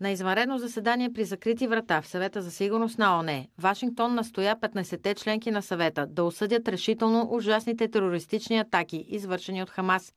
На извънредно заседание при закрити врата в съвета за сигурност на ОНЕ, Вашингтон настоя 15-те членки на съвета да осъдят решително ужасните терористични атаки, извършени от Хамас.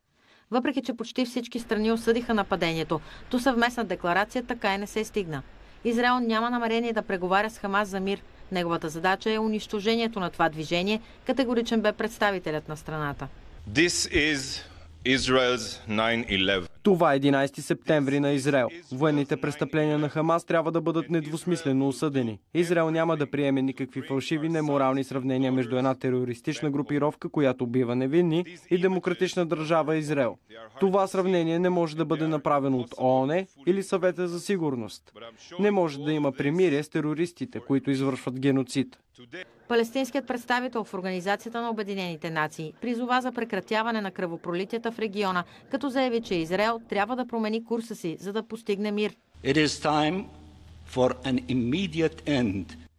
Въпреки, че почти всички страни осъдиха нападението, то съвместна декларация така и не се стигна. Израел няма намерение да преговаря с Хамас за мир. Неговата задача е унищожението на това движение, категоричен бе представителят на страната. This is Israel's 9-11. Това е 11 септември на Израел. Военните престъпления на Хамас трябва да бъдат недвусмислено осъдени. Израел няма да приеме никакви фалшиви, неморални сравнения между една терористична групировка, която убива невинни, и демократична държава Израел. Това сравнение не може да бъде направено от ООН или Съвета за сигурност. Не може да има примирие с терористите, които извършват геноцид. Палестинският представител в Организацията на Обединените нации призова за прекратяване на кръвопролитията в региона, като заяви, че Израел Израел трябва да промени курса си, за да постигне мир.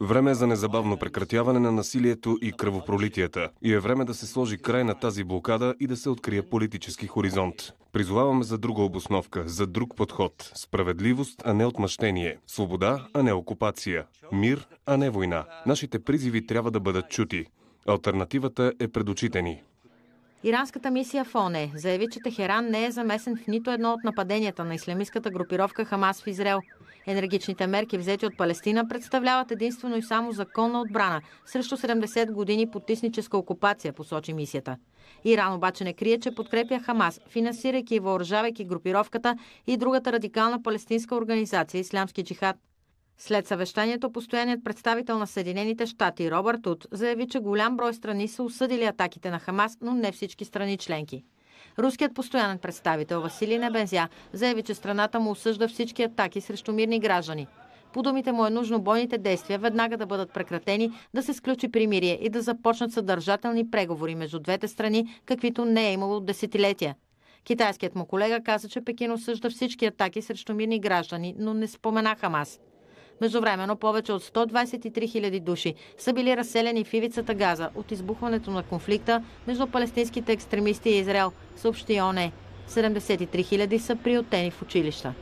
Време е за незабавно прекратяване на насилието и кръвопролитията. И е време да се сложи край на тази блокада и да се открие политически хоризонт. Призоваваме за друга обосновка, за друг подход. Справедливост, а не отмъщение. Свобода, а не окупация. Мир, а не война. Нашите призиви трябва да бъдат чути. Альтернативата е пред очите ни. Иранската мисия ФОНЕ заяви, че Техеран не е замесен в нито едно от нападенията на ислямистката групировка Хамас в Израел. Енергичните мерки, взети от Палестина, представляват единствено и само законна отбрана срещу 70 години потисническа окупация, посочи мисията. Иран обаче не крие, че подкрепя Хамас, финансирайки и въоръжавайки групировката и другата радикална палестинска организация Ислямски джихад. След съвещанието постоянният представител на Съединените щати Робърт Ут заяви, че голям брой страни са осъдили атаките на Хамас, но не всички страни членки. Руският постоянен представител Василий Небензя заяви, че страната му осъжда всички атаки срещу мирни граждани. По думите му е нужно бойните действия веднага да бъдат прекратени, да се сключи примирие и да започнат съдържателни преговори между двете страни, каквито не е имало от десетилетия. Китайският му колега каза, че Пекин осъжда всички атаки срещу мирни граждани, но не спомена Хамас. Междувременно повече от 123 000 души са били разселени в ивицата Газа от избухването на конфликта между палестинските екстремисти и Израел, съобщи ОНЕ. 73 000 са приотени в училища.